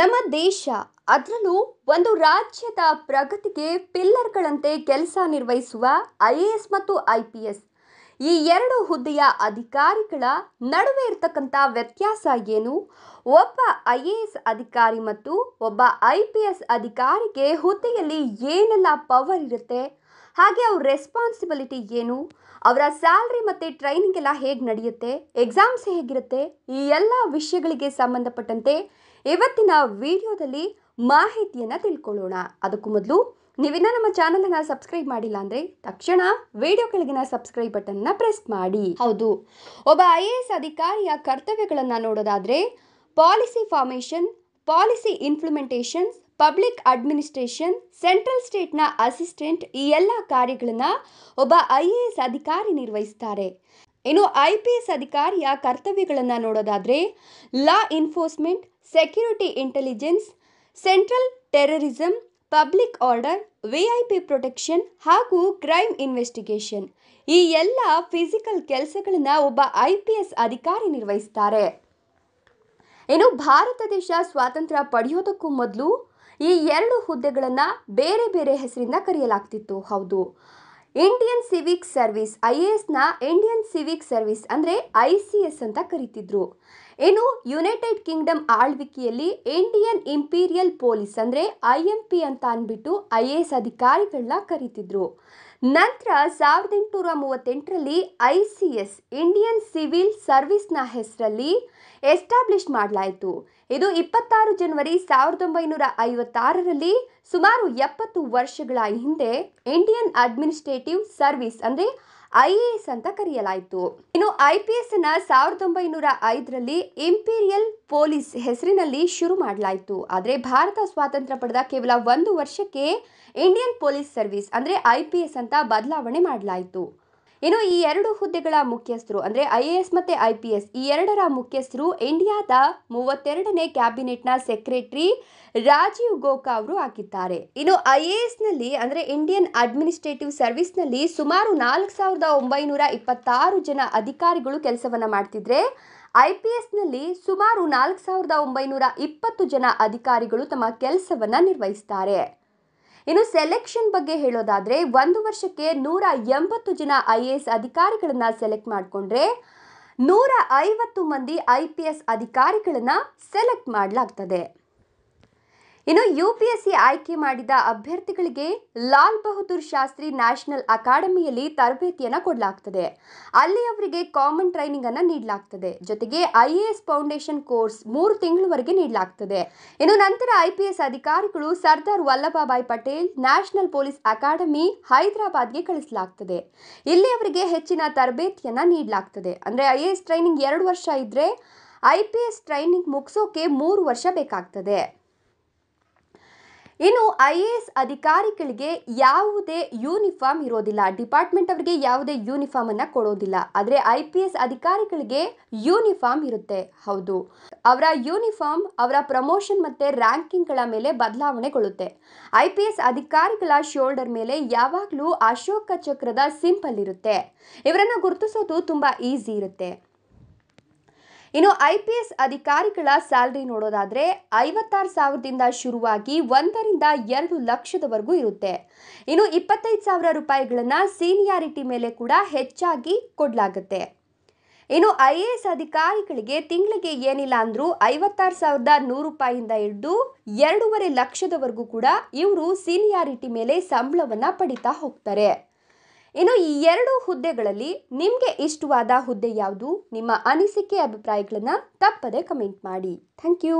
ನಮ್ಮ ದೇಶ ಅದರಲ್ಲೂ ಒಂದು ರಾಜ್ಯದ ಪ್ರಗತಿಗೆ ಪಿಲ್ಲರ್ಗಳಂತೆ ಕೆಲಸ ನಿರ್ವಹಿಸುವ ಐ ಎ ಎಸ್ ಮತ್ತು ಐ ಪಿ ಎಸ್ ಈ ಎರಡು ಹುದ್ದೆಯ ಅಧಿಕಾರಿಗಳ ನಡುವೆ ಇರತಕ್ಕಂಥ ವ್ಯತ್ಯಾಸ ಏನು ಒಬ್ಬ ಐ ಎ ಎಸ್ ಅಧಿಕಾರಿ ಮತ್ತು ಒಬ್ಬ ಐ ಪಿ ಎಸ್ ಅಧಿಕಾರಿಗೆ ಹುದ್ದೆಯಲ್ಲಿ ಏನೆಲ್ಲ ಪವರ್ ಇರುತ್ತೆ ಹಾಗೆ ಅವ್ರ ರೆಸ್ಪಾನ್ಸಿಬಿಲಿಟಿ ಏನು ಅವರ ಸ್ಯಾಲ್ರಿ ಮತ್ತು ಟ್ರೈನಿಂಗ್ ಎಲ್ಲ ಹೇಗೆ ನಡೆಯುತ್ತೆ ಎಕ್ಸಾಮ್ಸ್ ಹೇಗಿರುತ್ತೆ ಈ ಎಲ್ಲ ವಿಷಯಗಳಿಗೆ ಸಂಬಂಧಪಟ್ಟಂತೆ ಇವತ್ತಿನ ವಿಡಿಯೋದಲ್ಲಿ ಮಾಹಿತಿಯನ್ನು ತಿಳ್ಕೊಳ್ಳೋಣ ಅದಕ್ಕೂ ಮೊದಲು ನೀವಿನ್ನ ನಮ್ಮ ಚಾನಲನ್ನು ಸಬ್ಸ್ಕ್ರೈಬ್ ಮಾಡಿಲ್ಲ ಅಂದರೆ ತಕ್ಷಣ ವಿಡಿಯೋ ಕೆಳಗಿನ ಸಬ್ಸ್ಕ್ರೈಬ್ ಬಟನ್ನ ಪ್ರೆಸ್ ಮಾಡಿ ಹೌದು ಒಬ್ಬ ಐ ಎ ಎಸ್ ಅಧಿಕಾರಿಯ ಕರ್ತವ್ಯಗಳನ್ನು ನೋಡೋದಾದರೆ policy formation policy implementations public administration central ಸ್ಟೇಟ್ನ ಅಸಿಸ್ಟೆಂಟ್ ಈ ಎಲ್ಲ ಕಾರ್ಯಗಳನ್ನು ಒಬ್ಬ ಐ ಎ ಎಸ್ ಅಧಿಕಾರಿ ನಿರ್ವಹಿಸ್ತಾರೆ ಇನ್ನು ಐ ಪಿ ಎಸ್ ಅಧಿಕಾರಿಯ ಕರ್ತವ್ಯಗಳನ್ನು ನೋಡೋದಾದರೆ law enforcement security intelligence central terrorism public order V I P protection ಹಾಗೂ ಕ್ರೈಮ್ ಇನ್ವೆಸ್ಟಿಗೇಷನ್ ಈ ಎಲ್ಲ ಫಿಸಿಕಲ್ ಕೆಲಸಗಳನ್ನು ಒಬ್ಬ ಐ ಪಿ ಎಸ್ ಅಧಿಕಾರಿ ನಿರ್ವಹಿಸ್ತಾರೆ ಇನ್ನು ಭಾರತ ದೇಶ ಸ್ವಾತಂತ್ರ್ಯ ಪಡೆಯೋದಕ್ಕೂ ಮೊದಲು ಈ ಎರಡು ಹುದ್ದೆಗಳನ್ನು ಬೇರೆ ಬೇರೆ ಹೆಸರಿಂದ ಕರೆಯಲಾಗ್ತಿತ್ತು ಹೌದು Indian civic service I A ಎಸ್ನ ಇಂಡಿಯನ್ ಸಿವಿಕ್ ಸರ್ವಿಸ್ ಅಂದರೆ ಐ ಸಿ ಎಸ್ ಅಂತ ಕರಿತಿದ್ರು ಇನ್ನು ಯುನೈಟೆಡ್ ಕಿಂಗ್ಡಮ್ ಆಳ್ವಿಕೆಯಲ್ಲಿ ಇಂಡಿಯನ್ ಇಂಪೀರಿಯಲ್ ಪೊಲೀಸ್ ಅಂದರೆ ಐ ಎಂ ಪಿ ಅಂತ ಅಂದ್ಬಿಟ್ಟು ಐ ಎ ಎಸ್ ಅಧಿಕಾರಿಗಳನ್ನ ಕರೀತಿದ್ರು ನಂತರ ಸಾವಿರದ ಎಂಟುನೂರ ಮೂವತ್ತೆಂಟರಲ್ಲಿ I C S Indian civil ಸರ್ವಿಸ್ನ ಹೆಸರಲ್ಲಿ ಎಸ್ಟಾಬ್ಲಿಷ್ ಮಾಡಲಾಯಿತು ಇದು ಇಪ್ಪತ್ತಾರು ಜನವರಿ ಸಾವಿರದ ಒಂಬೈನೂರ ಐವತ್ತಾರರಲ್ಲಿ ಸುಮಾರು ಎಪ್ಪತ್ತು ವರ್ಷಗಳ ಹಿಂದೆ ಇಂಡಿಯನ್ ಅಡ್ಮಿನಿಸ್ಟ್ರೇಟಿವ್ ಸರ್ವಿಸ್ ಅಂದರೆ ಐ ಎ ಎಸ್ ಅಂತ ಕರೆಯಲಾಯಿತು ಇನ್ನು ಐ ಪಿ ಎಸ್ ಅನ್ನ ಸಾವಿರದ ಒಂಬೈನೂರ ಐದರಲ್ಲಿ ಇಂಪೀರಿಯಲ್ ಪೊಲೀಸ್ ಹೆಸರಿನಲ್ಲಿ ಶುರು ಮಾಡಲಾಯಿತು ಆದರೆ ಭಾರತ ಸ್ವಾತಂತ್ರ್ಯ ಪಡೆದ ಕೇವಲ ಒಂದು ವರ್ಷಕ್ಕೆ ಇಂಡಿಯನ್ ಪೊಲೀಸ್ ಸರ್ವಿಸ್ ಅಂದರೆ ಐ ಪಿ ಎಸ್ ಅಂತ ಬದಲಾವಣೆ ಮಾಡಲಾಯಿತು ಇನ್ನು ಈ ಎರಡು ಹುದ್ದೆಗಳ ಮುಖ್ಯಸ್ಥರು ಅಂದ್ರೆ ಐ ಎ ಎಸ್ ಮತ್ತು ಐ ಪಿ ಎಸ್ ಈ ಎರಡರ ಮುಖ್ಯಸ್ಥರು ಇಂಡಿಯಾದ ಮೂವತ್ತೆರಡನೇ ಕ್ಯಾಬಿನೆಟ್ನ ಸೆಕ್ರೆಟರಿ ರಾಜೀವ್ ಗೋಕಾ ಅವರು ಆಗಿದ್ದಾರೆ ಇನ್ನು ಐ ಎ ಎಸ್ನಲ್ಲಿ ಅಂದರೆ ಇಂಡಿಯನ್ ಅಡ್ಮಿನಿಸ್ಟ್ರೇಟಿವ್ ಸರ್ವಿಸ್ ನಲ್ಲಿ ಸುಮಾರು ನಾಲ್ಕು ಸಾವಿರದ ಒಂಬೈನೂರ ಇಪ್ಪತ್ತಾರು ಜನ ಅಧಿಕಾರಿಗಳು ಕೆಲಸವನ್ನ ಮಾಡ್ತಿದ್ರೆ ಐ ಪಿ ನಲ್ಲಿ ಸುಮಾರು ನಾಲ್ಕು ಸಾವಿರದ ಒಂಬೈನೂರ ಇಪ್ಪತ್ತು ಜನ ಅಧಿಕಾರಿಗಳು ತಮ್ಮ ಕೆಲಸವನ್ನ ನಿರ್ವಹಿಸ್ತಾರೆ ಇನ್ನು ಸೆಲೆಕ್ಷನ್ ಬಗ್ಗೆ ಹೇಳೋದಾದರೆ ಒಂದು ವರ್ಷಕ್ಕೆ ನೂರ ಎಂಬತ್ತು ಜನ ಐ ಎ ಎಸ್ ಅಧಿಕಾರಿಗಳನ್ನು ಸೆಲೆಕ್ಟ್ ಮಾಡಿಕೊಂಡ್ರೆ ನೂರ ಐವತ್ತು ಮಂದಿ ಐ ಪಿ ಎಸ್ ಅಧಿಕಾರಿಗಳನ್ನು ಸೆಲೆಕ್ಟ್ ಮಾಡಲಾಗ್ತದೆ ಇನ್ನು ಯು ಪಿ ಎಸ್ ಸಿ ಆಯ್ಕೆ ಮಾಡಿದ ಅಭ್ಯರ್ಥಿಗಳಿಗೆ ಲಾಲ್ ಬಹದ್ದೂರ್ ಶಾಸ್ತ್ರಿ ನ್ಯಾಷನಲ್ ಅಕಾಡೆಮಿಯಲ್ಲಿ ತರಬೇತಿಯನ್ನು ಕೊಡಲಾಗ್ತದೆ ಅಲ್ಲಿ ಅವರಿಗೆ ಕಾಮನ್ ಟ್ರೈನಿಂಗ್ ಅನ್ನು ನೀಡಲಾಗ್ತದೆ ಜೊತೆಗೆ I A S foundation course ಮೂರು ತಿಂಗಳವರೆಗೆ ನೀಡಲಾಗ್ತದೆ ಇನ್ನು ನಂತರ ಐ ಪಿ ಎಸ್ ಅಧಿಕಾರಿಗಳು Sardar Vallabhbhai Patel national police academy ಹೈದರಾಬಾದ್ಗೆ ಕಳಿಸಲಾಗ್ತದೆ ಇಲ್ಲಿ ಅವರಿಗೆ ಹೆಚ್ಚಿನ ತರಬೇತಿಯನ್ನು ನೀಡಲಾಗ್ತದೆ ಅಂದರೆ ಐ ಎ ಎಸ್ ಟ್ರೈನಿಂಗ್ ಎರಡು ವರ್ಷ ಇದ್ದರೆ ಐ ಪಿ ಎಸ್ ಟ್ರೈನಿಂಗ್ ಮುಗಿಸೋಕೆ ಮೂರು ವರ್ಷ ಬೇಕಾಗ್ತದೆ ಇನ್ನು ಐ ಎ ಎಸ್ ಅಧಿಕಾರಿಗಳಿಗೆ ಯಾವುದೇ ಯೂನಿಫಾರ್ಮ್ ಇರೋದಿಲ್ಲ ಡಿಪಾರ್ಟ್ಮೆಂಟ್ ಅವರಿಗೆ ಯಾವುದೇ ಯೂನಿಫಾರ್ಮ್ ಅನ್ನ ಕೊಡೋದಿಲ್ಲ ಆದರೆ ಐ ಪಿ ಎಸ್ ಅಧಿಕಾರಿಗಳಿಗೆ ಯೂನಿಫಾರ್ಮ್ ಇರುತ್ತೆ ಹೌದು ಅವರ ಯೂನಿಫಾರ್ಮ್ ಅವರ ಪ್ರಮೋಷನ್ ಮತ್ತು ರ್ಯಾಂಕಿಂಗ್ಗಳ ಮೇಲೆ ಬದಲಾವಣೆಗೊಳ್ಳುತ್ತೆ ಐ ಪಿ ಎಸ್ ಅಧಿಕಾರಿಗಳ ಶೋಲ್ಡರ್ ಮೇಲೆ ಯಾವಾಗಲೂ ಅಶೋಕ ಚಕ್ರದ ಸಿಂಪಲ್ ಇರುತ್ತೆ ಇವರನ್ನು ಗುರುತಿಸೋದು ತುಂಬ ಈಸಿ ಇರುತ್ತೆ ಇನ್ನು ಐ ಪಿ ಎಸ್ ಅಧಿಕಾರಿಗಳ ಸ್ಯಾಲ್ರಿ ನೋಡೋದಾದ್ರೆ ಐವತ್ತಾರು ಸಾವಿರದಿಂದ ಶುರುವಾಗಿ ಒಂದರಿಂದ ಎರಡು ಲಕ್ಷದವರೆಗೂ ಇರುತ್ತೆ ಇನ್ನು ಇಪ್ಪತ್ತೈದು ಸಾವಿರ ರೂಪಾಯಿಗಳನ್ನು ಸೀನಿಯಾರಿಟಿ ಮೇಲೆ ಕೂಡ ಹೆಚ್ಚಾಗಿ ಕೊಡಲಾಗುತ್ತೆ ಇನ್ನು ಐ ಎ ಎಸ್ ಅಧಿಕಾರಿಗಳಿಗೆ ತಿಂಗಳಿಗೆ ಏನಿಲ್ಲ ಅಂದರೂ ಐವತ್ತಾರು ಸಾವಿರದ ನೂರು ರೂಪಾಯಿಯಿಂದ ಹಿಡಿದು ಎರಡೂವರೆ ಲಕ್ಷದವರೆಗೂ ಕೂಡ ಇವರು ಸೀನಿಯಾರಿಟಿ ಮೇಲೆ ಸಂಬಳವನ್ನು ಪಡಿತಾ ಹೋಗ್ತಾರೆ ಇನ್ನು ಈ ಎರಡು ಹುದ್ದೆಗಳಲ್ಲಿ ನಿಮಗೆ ಇಷ್ಟವಾದ ಹುದ್ದೆ ಯಾವುದು ನಿಮ್ಮ ಅನಿಸಿಕೆ ಅಭಿಪ್ರಾಯಗಳನ್ನು ತಪ್ಪದೆ ಕಮೆಂಟ್ ಮಾಡಿ ಥ್ಯಾಂಕ್ ಯು